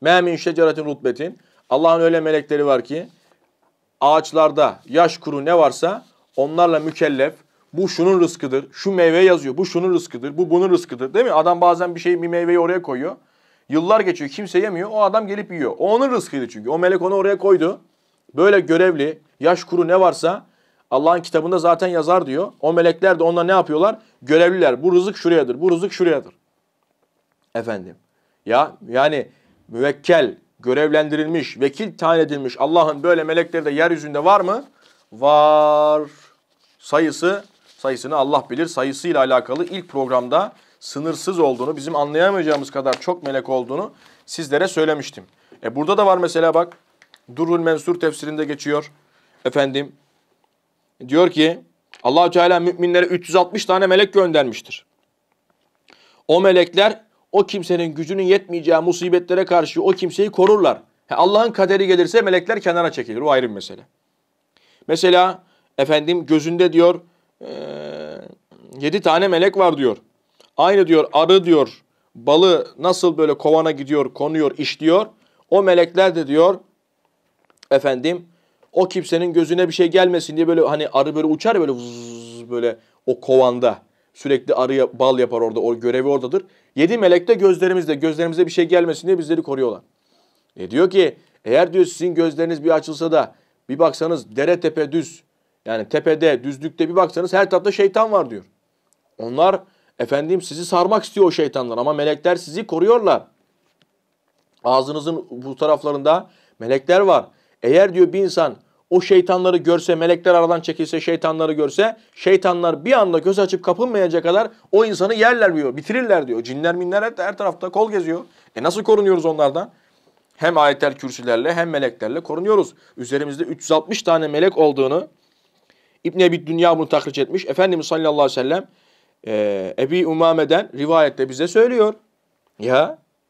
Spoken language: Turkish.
Mâ min şeceretin rutbetin. Allah'ın öyle melekleri var ki ağaçlarda yaş kuru ne varsa onlarla mükellef. Bu şunun rızkıdır. Şu meyve yazıyor. Bu şunun rızkıdır. Bu bunun rızkıdır. Değil mi? Adam bazen bir şey bir meyveyi oraya koyuyor. Yıllar geçiyor. Kimse yemiyor. O adam gelip yiyor. O onun rızkıydı çünkü. O melek onu oraya koydu. Böyle görevli, yaş kuru ne varsa Allah'ın kitabında zaten yazar diyor. O melekler de onlar ne yapıyorlar? Görevliler. Bu rızık şurayadır. Bu rızık şurayadır. Efendim. Ya yani müvekkel, görevlendirilmiş, vekil tayin edilmiş Allah'ın böyle melekleri de yeryüzünde var mı? Var. Sayısı, sayısını Allah bilir. Sayısıyla alakalı ilk programda sınırsız olduğunu, bizim anlayamayacağımız kadar çok melek olduğunu sizlere söylemiştim. E burada da var mesela bak. Durul Mensur tefsirinde geçiyor. Efendim diyor ki Allahü Teala müminlere 360 tane melek göndermiştir. O melekler o kimsenin gücünün yetmeyeceği musibetlere karşı o kimseyi korurlar. Allah'ın kaderi gelirse melekler kenara çekilir. O ayrı bir mesele. Mesela efendim gözünde diyor e, yedi tane melek var diyor. Aynı diyor arı diyor balı nasıl böyle kovana gidiyor, konuyor, işliyor. O melekler de diyor efendim o kimsenin gözüne bir şey gelmesin diye böyle hani arı böyle uçar böyle vız, böyle o kovanda. Sürekli arıya bal yapar orada. O görevi oradadır. Yedi melek de gözlerimizde. Gözlerimize bir şey gelmesin diye bizleri koruyorlar. E diyor ki eğer diyor sizin gözleriniz bir açılsa da bir baksanız dere tepe düz. Yani tepede, düzlükte bir baksanız her tarafta şeytan var diyor. Onlar efendim sizi sarmak istiyor o şeytanlar ama melekler sizi koruyorlar. Ağzınızın bu taraflarında melekler var. Eğer diyor bir insan o şeytanları görse, melekler aradan çekilse, şeytanları görse, şeytanlar bir anda göz açıp kapınmayacak kadar o insanı yerler diyor, bitirirler diyor. Cinler minler her, her tarafta kol geziyor. E nasıl korunuyoruz onlardan? Hem ayetel kürsülerle hem meleklerle korunuyoruz. Üzerimizde 360 tane melek olduğunu İbn Ebi Dünya bunu takriç etmiş. Efendimiz sallallahu aleyhi ve sellem e, Ebi Umame'den rivayette bize söylüyor. Ya